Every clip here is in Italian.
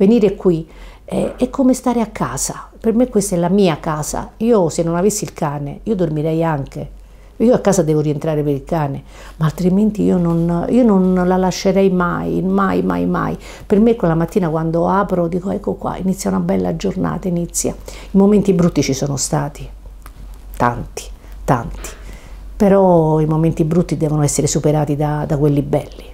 venire qui eh, è come stare a casa. Per me questa è la mia casa. Io se non avessi il cane, io dormirei anche. Io a casa devo rientrare per il cane, ma altrimenti io non, io non la lascerei mai, mai, mai, mai. Per me quella mattina quando apro dico ecco qua, inizia una bella giornata, inizia. I momenti brutti ci sono stati, tanti, tanti, però i momenti brutti devono essere superati da, da quelli belli.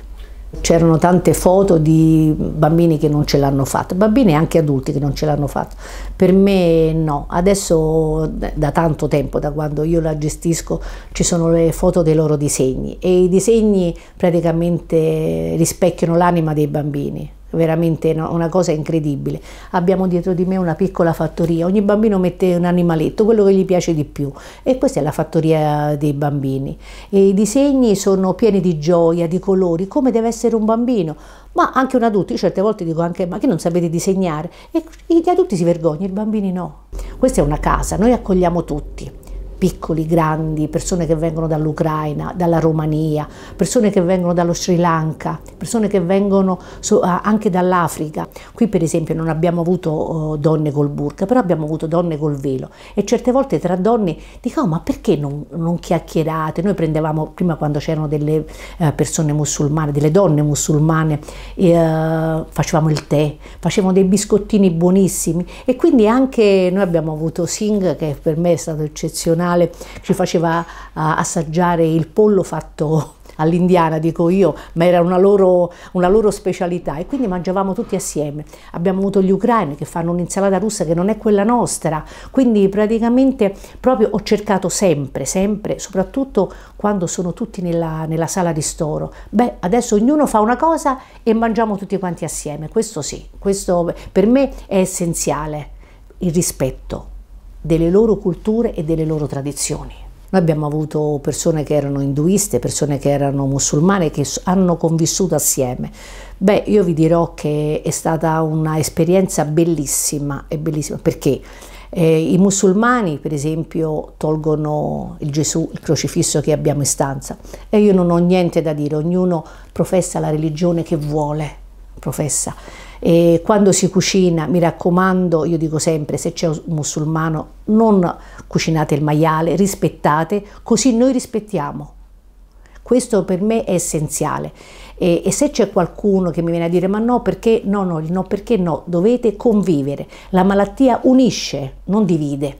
C'erano tante foto di bambini che non ce l'hanno fatta, bambini e anche adulti che non ce l'hanno fatta. Per me no, adesso da tanto tempo, da quando io la gestisco, ci sono le foto dei loro disegni e i disegni praticamente rispecchiano l'anima dei bambini veramente una cosa incredibile. Abbiamo dietro di me una piccola fattoria, ogni bambino mette un animaletto, quello che gli piace di più e questa è la fattoria dei bambini. E I disegni sono pieni di gioia, di colori, come deve essere un bambino, ma anche un adulto, io certe volte dico anche ma che non sapete disegnare e gli adulti si vergognano, i bambini no. Questa è una casa, noi accogliamo tutti piccoli, grandi, persone che vengono dall'Ucraina, dalla Romania, persone che vengono dallo Sri Lanka, persone che vengono anche dall'Africa. Qui per esempio non abbiamo avuto oh, donne col burka, però abbiamo avuto donne col velo e certe volte tra donne dico oh, ma perché non, non, chiacchierate? Noi prendevamo prima quando c'erano delle eh, persone musulmane, delle donne musulmane, eh, facevamo il tè, facevamo dei biscottini buonissimi e quindi anche noi abbiamo avuto Singh che per me è stato eccezionale Natale ci faceva assaggiare il pollo fatto all'indiana, dico io, ma era una loro, una loro, specialità e quindi mangiavamo tutti assieme. Abbiamo avuto gli ucraini che fanno un'insalata russa che non è quella nostra, quindi praticamente proprio ho cercato sempre, sempre, soprattutto quando sono tutti nella, nella sala ristoro. Beh, adesso ognuno fa una cosa e mangiamo tutti quanti assieme, questo sì, questo per me è essenziale, il rispetto delle loro culture e delle loro tradizioni. Noi abbiamo avuto persone che erano induiste, persone che erano musulmane, che hanno convissuto assieme. Beh, io vi dirò che è stata un'esperienza bellissima, è bellissima perché eh, I musulmani, per esempio, tolgono il Gesù, il crocifisso che abbiamo in stanza. E io non ho niente da dire, ognuno professa la religione che vuole, professa. E quando si cucina, mi raccomando, io dico sempre, se c'è un musulmano, non cucinate il maiale, rispettate, così noi rispettiamo. Questo per me è essenziale. E, e se c'è qualcuno che mi viene a dire ma no perché no, no, no perché no, dovete convivere. La malattia unisce, non divide.